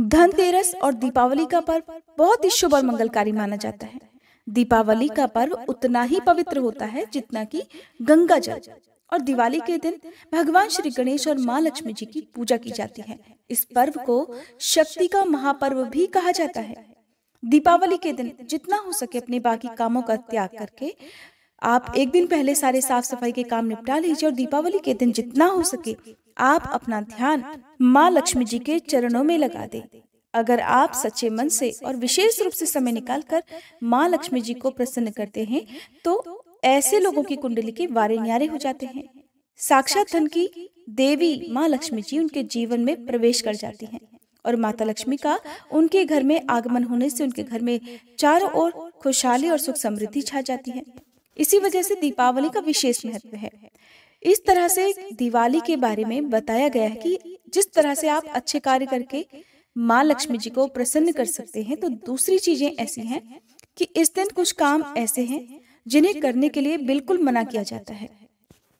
धनतेरस और दीपावली का पर्व बहुत ही शुभ और मंगलकारी माना जाता है दीपावली का पर्व उतना ही पवित्र होता है जितना कि गंगा जल और दिवाली के दिन भगवान श्री गणेश और माँ लक्ष्मी जी की पूजा की जाती है इस पर्व को शक्ति का महापर्व भी कहा जाता है दीपावली के दिन जितना हो सके अपने बाकी कामों का त्याग करके आप एक दिन पहले सारे साफ सफाई के काम निपटा लीजिए और दीपावली के दिन जितना हो सके आप अपना ध्यान माँ लक्ष्मी जी के चरणों में लगा दें अगर आप सच्चे मन से और विशेष रूप से समय निकालकर माँ लक्ष्मी जी को प्रसन्न करते हैं तो ऐसे लोगों की कुंडली के वारे न्यारे हो जाते हैं साक्षात धन की देवी माँ लक्ष्मी जी उनके जीवन में प्रवेश कर जाती हैं और माता लक्ष्मी का उनके घर में आगमन होने से उनके घर में चारों ओर खुशहाली और सुख समृद्धि छा जाती है इसी वजह से दीपावली का विशेष महत्व है इस तरह से दिवाली के बारे में बताया गया है कि जिस तरह से आप अच्छे कार्य करके माँ लक्ष्मी जी को प्रसन्न कर सकते तो हैं तो दूसरी चीजें ऐसी हैं कि इस दिन कुछ काम ऐसे हैं जिन्हें करने के लिए बिल्कुल मना किया जाता है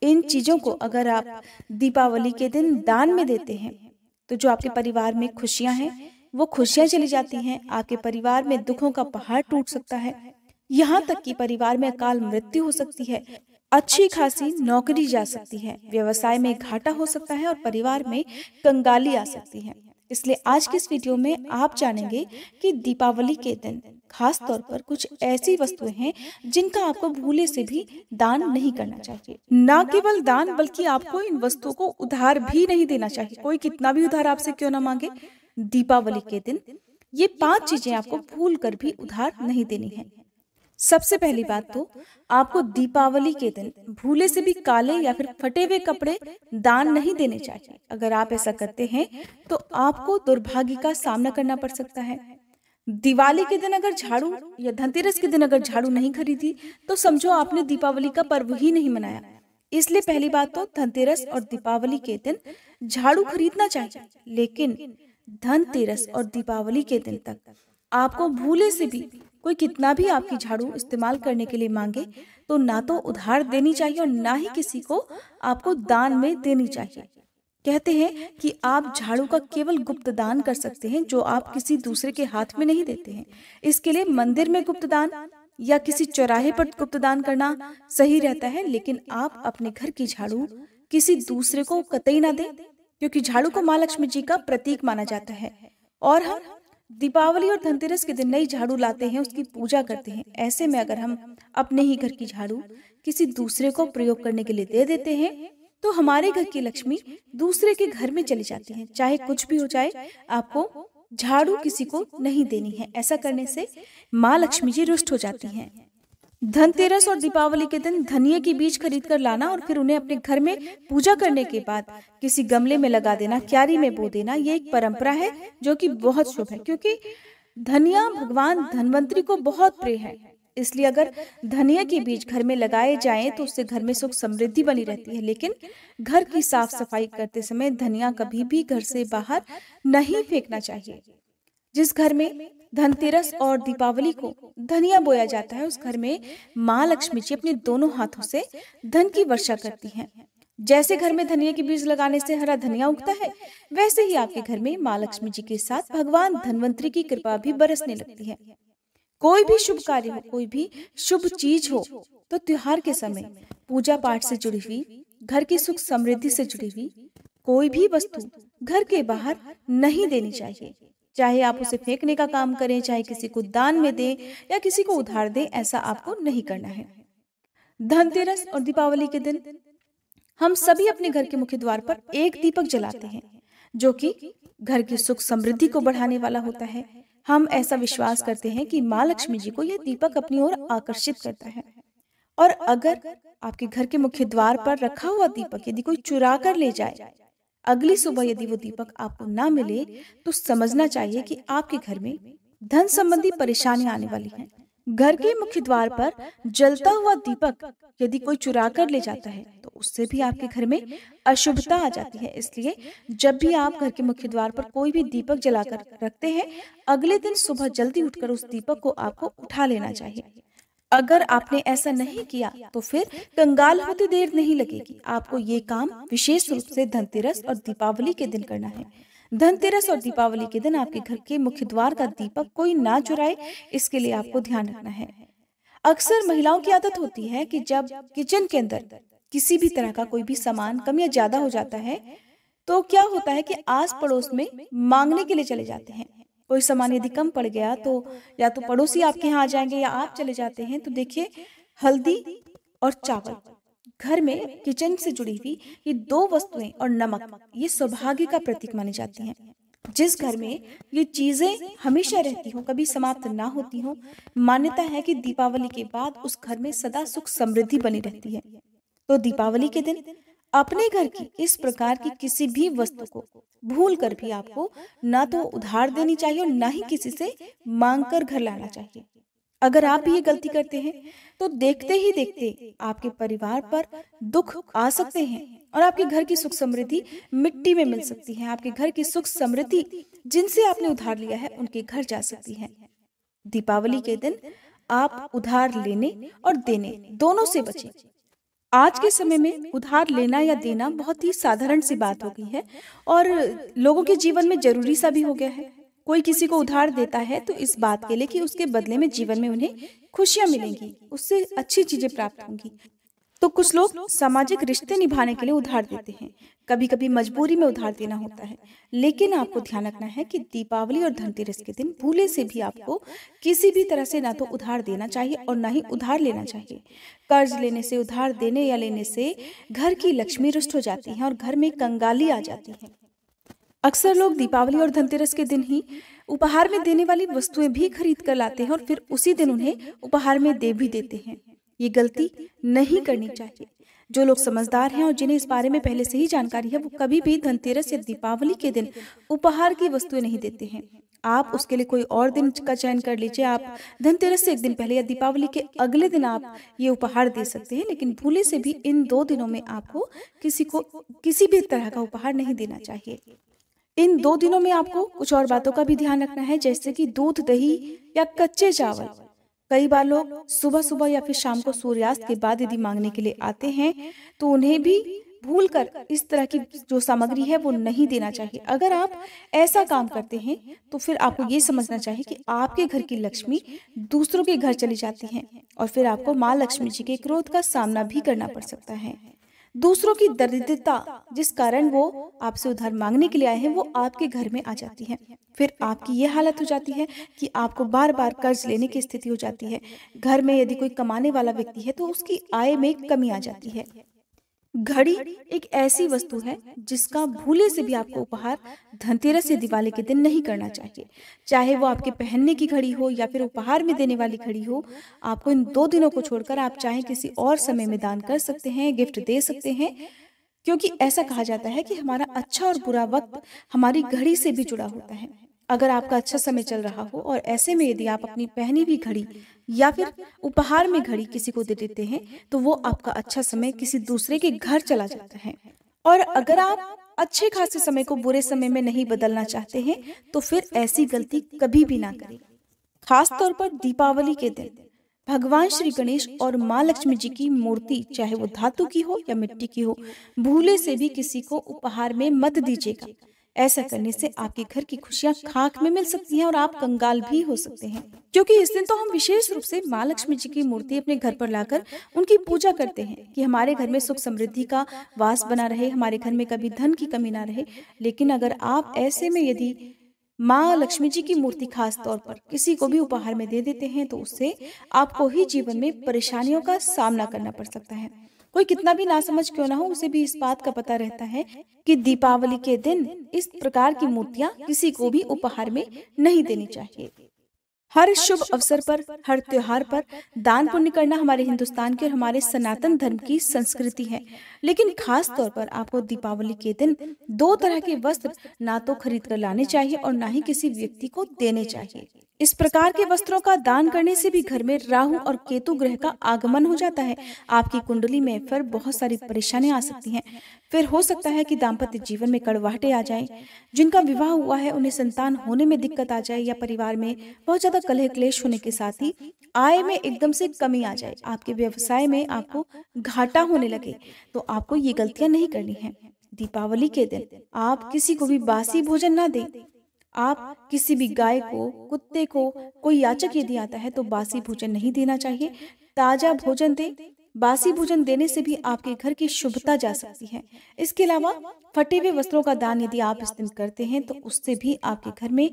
इन चीजों को अगर आप दीपावली के दिन दान में देते हैं तो, तो जो आपके परिवार में खुशियां हैं वो खुशियां चली जाती हैं आपके परिवार में दुखों का पहाड़ टूट सकता है यहाँ तक कि परिवार में अकाल मृत्यु हो सकती है अच्छी खासी नौकरी जा सकती है व्यवसाय में घाटा हो सकता है और परिवार में कंगाली आ सकती है इसलिए आज के इस वीडियो में आप जानेंगे कि दीपावली के दिन खास तौर पर कुछ ऐसी वस्तुएं हैं जिनका आपको भूले से भी दान नहीं करना चाहिए न केवल दान बल्कि आपको इन वस्तुओं को उधार भी नहीं देना चाहिए कोई कितना भी उधार आपसे क्यों ना मांगे दीपावली के दिन ये पांच चीजें आपको भूल कर भी उधार नहीं देनी है सबसे पहली बात तो आपको दीपावली के दिन भूले से भी काले या फिर फटे हुए कपड़े दान नहीं देने चाहिए अगर आप ऐसा करते हैं तो आपको दुर्भाग्य का सामना करना पड़ सकता है दिवाली के दिन अगर झाड़ू या धनतेरस के दिन अगर झाड़ू नहीं खरीदी तो समझो आपने दीपावली का पर्व ही नहीं मनाया इसलिए पहली बात तो धनतेरस और दीपावली के दिन झाड़ू खरीदना चाहिए लेकिन धनतेरस और दीपावली के दिन तक आपको भूले से भी कोई कितना भी आपकी झाड़ू इस्तेमाल करने के लिए मांगे तो ना तो उधार देनी चाहिए और ना ही किसी को आपको दान में देनी चाहिए कहते हैं कि आप झाड़ू का केवल गुप्त दान कर सकते हैं जो आप किसी दूसरे के हाथ में नहीं देते हैं इसके लिए मंदिर में गुप्त दान या किसी चौराहे पर गुप्त दान करना सही रहता है लेकिन आप अपने घर की झाड़ू किसी दूसरे को कतई ना दें क्योंकि झाड़ू को महालक्ष्मी जी का प्रतीक माना जाता है और हम दीपावली और धनतेरस के दिन नई झाड़ू लाते हैं उसकी पूजा करते हैं ऐसे में अगर हम अपने ही घर की झाड़ू किसी दूसरे को प्रयोग करने के लिए दे देते हैं तो हमारे घर की लक्ष्मी दूसरे के घर में चली जाती है चाहे कुछ भी हो जाए आपको झाड़ू किसी को नहीं देनी है ऐसा करने से माँ लक्ष्मी जी रुष्ट हो जाती हैं धनतेरस और दीपावली के दिन धनिया की बीज खरीद कर लाना और फिर उन्हें अपने घर में पूजा करने के बाद किसी गमले में लगा देना क्यारी में बो देना ये एक परंपरा है जो कि बहुत शुभ है क्योंकि धनिया भगवान धनवंतरी को बहुत प्रिय है इसलिए अगर धनिया के बीज घर में लगाए जाएं तो उससे घर में सुख समृद्धि बनी रहती है लेकिन घर की साफ सफाई करते समय धनिया कभी भी घर से बाहर नहीं फेंकना चाहिए जिस घर में धनतेरस और दीपावली को धनिया बोया जाता है उस घर में माँ लक्ष्मी जी अपने दोनों हाथों से धन की वर्षा करती हैं। जैसे घर में धनिया के बीज लगाने से हरा धनिया उगता है वैसे ही आपके घर में माँ लक्ष्मी जी के साथ भगवान धनवंतरी की कृपा भी बरसने लगती है कोई भी शुभ कार्य हो कोई भी शुभ चीज हो तो त्योहार के समय पूजा पाठ से जुड़ी हुई घर की सुख समृद्धि से जुड़ी हुई कोई भी वस्तु घर के बाहर नहीं देनी चाहिए चाहे आप उसे फेंकने का काम करें चाहे किसी को दान में दें या किसी को उधार दें ऐसा आपको नहीं करना है धनतेरस और दीपावली के दिन हम सभी अपने घर के मुख्य द्वार पर एक दीपक जलाते हैं जो कि घर की सुख समृद्धि को बढ़ाने वाला होता है हम ऐसा विश्वास करते हैं कि माँ लक्ष्मी जी को यह दीपक अपनी ओर आकर्षित करता है और अगर आपके घर के मुख्य द्वार पर रखा हुआ दीपक यदि कोई चुरा कर ले जाए अगली सुबह यदि वो दीपक आपको ना मिले तो समझना चाहिए कि आपके घर में धन संबंधी परेशानी आने वाली है घर के मुख्य द्वार पर जलता हुआ दीपक यदि कोई चुरा कर ले जाता है तो उससे भी आपके घर में अशुभता आ जाती है इसलिए जब भी आप घर के मुख्य द्वार पर कोई भी दीपक जलाकर रखते हैं अगले दिन सुबह जल्दी उठकर उस दीपक को आपको उठा लेना चाहिए अगर आपने ऐसा नहीं किया तो फिर कंगाल होते देर नहीं लगेगी आपको ये काम विशेष रूप से धनतेरस और दीपावली के दिन करना है धनतेरस और दीपावली के दिन आपके घर के मुख्य द्वार का दीपक कोई ना चुराए इसके लिए आपको ध्यान रखना है अक्सर महिलाओं की आदत होती है कि जब किचन के अंदर किसी भी तरह का कोई भी सामान कम या ज्यादा हो जाता है तो क्या होता है कि आस पड़ोस में मांगने के लिए चले जाते हैं कोई सामान यदि कम पड़ गया तो या तो पड़ोसी आपके यहाँ आ जाएंगे या आप चले जाते हैं तो देखिए हल्दी और चावल घर में किचन से जुड़ी हुई ये दो वस्तुएं और नमक ये सौभाग्य का प्रतीक मानी जाती हैं जिस घर में ये चीजें हमेशा रहती हो कभी समाप्त ना होती हो मान्यता है कि दीपावली के बाद उस घर में सदा सुख समृद्धि बनी रहती है तो दीपावली के दिन अपने घर की इस प्रकार की किसी भी वस्तु को भूल कर भी आपको ना तो, तो उधार देनी चाहिए और ना ही किसी से मांग कर घर लाना चाहिए अगर आप भी ये गलती करते हैं तो, तो देखते ही देखते आपके परिवार पर दुख आ सकते हैं और आपके घर की सुख समृद्धि मिट्टी में मिल सकती है आपके घर की सुख समृद्धि जिनसे आपने उधार लिया है उनके घर जा सकती है दीपावली के दिन आप उधार लेने और देने दोनों से बचें आज के समय में उधार लेना या देना बहुत ही साधारण सी बात हो गई है और लोगों के जीवन में जरूरी सा भी हो गया है कोई किसी को उधार देता है तो, तो इस बात के लिए कि उसके बदले में जीवन में उन्हें खुशियां मिलेंगी उससे अच्छी चीजें प्राप्त होंगी तो कुछ लोग सामाजिक रिश्ते निभाने के लिए उधार देते हैं कभी कभी मजबूरी में उधार देना होता है लेकिन आपको ध्यान रखना है कि दीपावली और धनतेरस के दिन भूले से भी आपको किसी भी तरह से तो ना तो उधार देना चाहिए और ना ही उधार लेना चाहिए कर्ज लेने से उधार देने या लेने से घर की लक्ष्मी रुष्ट हो जाती है और घर में कंगाली आ जाती है अक्सर लोग दीपावली और धनतेरस के दिन ही उपहार में देने वाली वस्तुएं भी खरीद कर लाते हैं और फिर उसी दिन उन्हें उपहार में दे भी देते हैं ये गलती नहीं करनी चाहिए जो लोग समझदार हैं और जिन्हें इस बारे में पहले से ही जानकारी है वो कभी भी धनतेरस या दीपावली के दिन उपहार की वस्तुएं नहीं देते हैं आप उसके लिए कोई और दिन का चयन कर लीजिए आप धनतेरस से एक दिन पहले या दीपावली के अगले दिन आप ये उपहार दे सकते हैं लेकिन भूले से भी इन दो दिनों में आपको किसी को किसी भी तरह का उपहार नहीं देना चाहिए इन दो दिनों में आपको कुछ और बातों का भी ध्यान रखना है जैसे कि दूध दही या कच्चे चावल कई बार लोग सुबह सुबह या फिर शाम को सूर्यास्त के बाद यदि मांगने के लिए आते हैं तो उन्हें भी भूल कर इस तरह की जो सामग्री है वो नहीं देना चाहिए अगर आप ऐसा काम करते हैं तो फिर आपको ये समझना चाहिए कि आपके घर की लक्ष्मी दूसरों के घर चली जाती हैं और फिर आपको माँ लक्ष्मी जी के क्रोध का सामना भी करना पड़ सकता है दूसरों की दरिद्रता जिस कारण वो आपसे उधार मांगने के लिए आए हैं वो आपके घर में आ जाती है फिर आपकी ये हालत हो जाती है कि आपको बार बार कर्ज लेने की स्थिति हो जाती है घर में यदि कोई कमाने वाला व्यक्ति है तो उसकी आय में कमी आ जाती है घड़ी एक ऐसी वस्तु है जिसका भूले से भी आपको उपहार धनतेरस या दिवाली के दिन नहीं करना चाहिए चाहे वो आपके पहनने की घड़ी हो या फिर उपहार में देने वाली घड़ी हो आपको इन दो दिनों को छोड़कर आप चाहे किसी और समय में दान कर सकते हैं गिफ्ट दे सकते हैं क्योंकि ऐसा कहा जाता है कि हमारा अच्छा और बुरा वक्त हमारी घड़ी से भी जुड़ा होता है अगर आपका अच्छा समय चल रहा हो और ऐसे में यदि आप अपनी पहनी हुई घड़ी या फिर उपहार में घड़ी किसी को दे देते हैं तो वो आपका अच्छा समय किसी दूसरे के घर चला जाता है और अगर आप अच्छे खासे समय को बुरे समय में नहीं बदलना चाहते हैं तो फिर ऐसी गलती कभी भी ना करें खास तौर पर दीपावली के दिन भगवान श्री गणेश और माँ लक्ष्मी जी की मूर्ति चाहे वो धातु की हो या मिट्टी की हो भूले से भी किसी को उपहार में मत दीजिएगा ऐसा करने से आपके घर की खुशियाँ खाक में मिल सकती हैं और आप कंगाल भी हो सकते हैं क्योंकि इस तो दिन तो हम विशेष रूप से माँ लक्ष्मी जी की मूर्ति अपने घर पर लाकर उनकी पूजा करते हैं कि हमारे घर में सुख समृद्धि का वास बना रहे हमारे घर में कभी धन की कमी ना रहे लेकिन अगर आप ऐसे में यदि माँ लक्ष्मी जी की मूर्ति खास तौर पर किसी को भी उपहार में दे देते हैं तो, तो उससे आपको ही जीवन में परेशानियों का सामना करना पड़ सकता है कोई कितना भी नासमझ क्यों ना हो उसे भी इस बात का पता रहता है कि दीपावली के दिन इस प्रकार की मूर्तियां किसी को भी उपहार में नहीं देनी चाहिए हर शुभ अवसर पर हर त्योहार पर दान पुण्य करना हमारे हिंदुस्तान के और हमारे सनातन धर्म की संस्कृति है लेकिन खास तौर पर आपको दीपावली के दिन दो तरह के वस्त्र ना तो खरीद कर लाने चाहिए और ना ही किसी व्यक्ति को देने चाहिए इस प्रकार के वस्त्रों का दान करने से भी घर में राहु और केतु ग्रह का आगमन हो जाता है आपकी कुंडली में फिर बहुत सारी परेशानियां आ सकती हैं फिर हो सकता है कि दाम्पत्य जीवन में कड़वाहटे आ जाएं जिनका विवाह हुआ है उन्हें संतान होने में दिक्कत आ जाए या परिवार में बहुत ज्यादा कलह क्लेश होने के साथ ही आय में एकदम से कमी आ जाए आपके व्यवसाय में आपको घाटा होने लगे तो आपको ये गलतियां नहीं करनी है दीपावली के दिन आप किसी को भी बासी भोजन ना दें आप किसी भी गाय को कुत्ते को कोई याचक यदि आता है तो बासी भोजन नहीं देना चाहिए ताज़ा भोजन दे बासी भोजन देने से भी आपके घर की शुभता जा सकती है इसके अलावा फटे हुए वस्त्रों का दान यदि आप इस दिन करते हैं तो उससे भी आपके घर में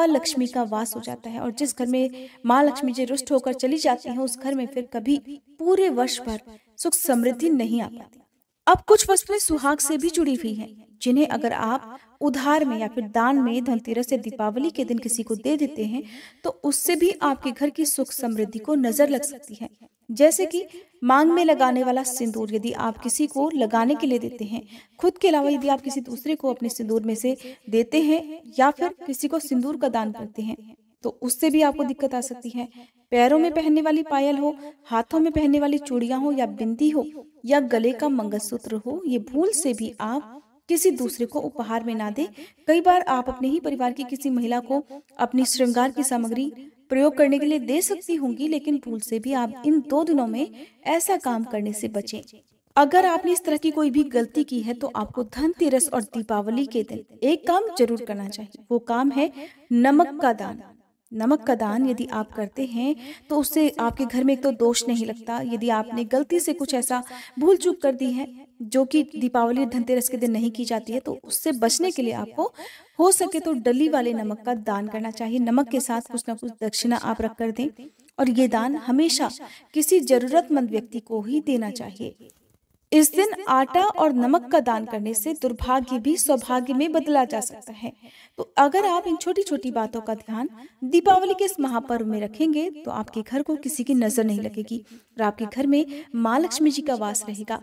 अलक्ष्मी का वास हो जाता है और जिस घर में माँ लक्ष्मी जी रुष्ट होकर चली जाती हैं उस घर में फिर कभी पूरे वर्ष भर सुख समृद्धि नहीं आ पाती अब कुछ वस्तुएं सुहाग से भी जुड़ी हुई हैं जिन्हें अगर आप उधार में या फिर दान में धनतेरस से दीपावली के दिन किसी को दे देते हैं तो उससे भी आपके घर की सुख समृद्धि को नजर लग सकती है जैसे कि मांग में लगाने वाला सिंदूर यदि आप किसी को लगाने के लिए देते हैं खुद के अलावा यदि आप किसी दूसरे को अपने सिंदूर में से देते हैं या फिर किसी को सिंदूर का दान करते हैं तो उससे भी आपको दिक्कत आ सकती है पैरों में पहनने वाली पायल हो हाथों में पहनने वाली चूड़िया हो या बिंदी हो या गले का मंगलसूत्र हो ये भूल से भी आप किसी दूसरे को उपहार में ना दें कई बार आप अपने ही परिवार की किसी महिला को अपनी श्रृंगार की सामग्री प्रयोग करने के लिए दे सकती होंगी लेकिन भूल से भी आप इन दो दिनों में ऐसा काम करने से बचें अगर आपने इस तरह की कोई भी गलती की है तो आपको धनतेरस और दीपावली के दिन एक काम जरूर करना चाहिए वो काम है नमक का दान नमक का दान यदि आप करते हैं तो उससे आपके घर में एक तो दोष नहीं लगता यदि आपने गलती से कुछ ऐसा भूल चूक कर दी है जो कि दीपावली धनतेरस के दिन नहीं की जाती है तो उससे बचने के लिए आपको हो सके तो डली वाले नमक का दान करना चाहिए नमक के साथ कुछ ना कुछ दक्षिणा आप रख कर दें और ये दान हमेशा किसी जरूरतमंद व्यक्ति को ही देना चाहिए इस दिन आटा और नमक का दान करने से दुर्भाग्य भी सौभाग्य में बदला जा सकता है तो अगर आप इन छोटी छोटी बातों का ध्यान दीपावली के इस महापर्व में रखेंगे तो आपके घर को किसी तो की नजर नहीं लगेगी और आपके घर में माँ लक्ष्मी जी का वास रहेगा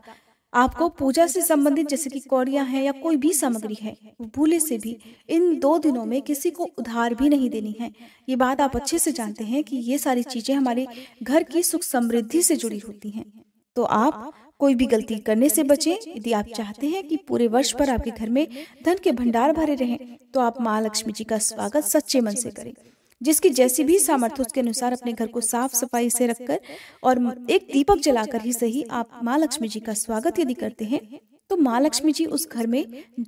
आपको पूजा से संबंधित जैसे कि कौड़िया है या कोई भी सामग्री है भूले से भी इन दो दिनों में किसी को उधार भी नहीं देनी है ये बात आप अच्छे से जानते हैं कि ये सारी चीजें हमारे घर की सुख समृद्धि से जुड़ी होती हैं तो आप कोई भी गलती करने से बचें यदि आप चाहते हैं कि पूरे वर्ष पर आपके घर में धन के भंडार भरे रहें तो आप माँ लक्ष्मी जी का स्वागत सच्चे मन से करें जिसकी जैसी भी सामर्थ्य उसके अनुसार अपने घर को साफ सफाई से रखकर और एक दीपक जलाकर ही सही आप माँ लक्ष्मी जी का स्वागत यदि करते हैं तो माँ लक्ष्मी जी उस घर में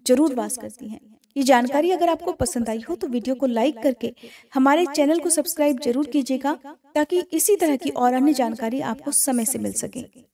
जरूर वास करती हैं ये जानकारी अगर आपको पसंद आई हो तो वीडियो को लाइक करके हमारे चैनल को सब्सक्राइब जरूर कीजिएगा ताकि इसी तरह की और अन्य जानकारी आपको समय से मिल सके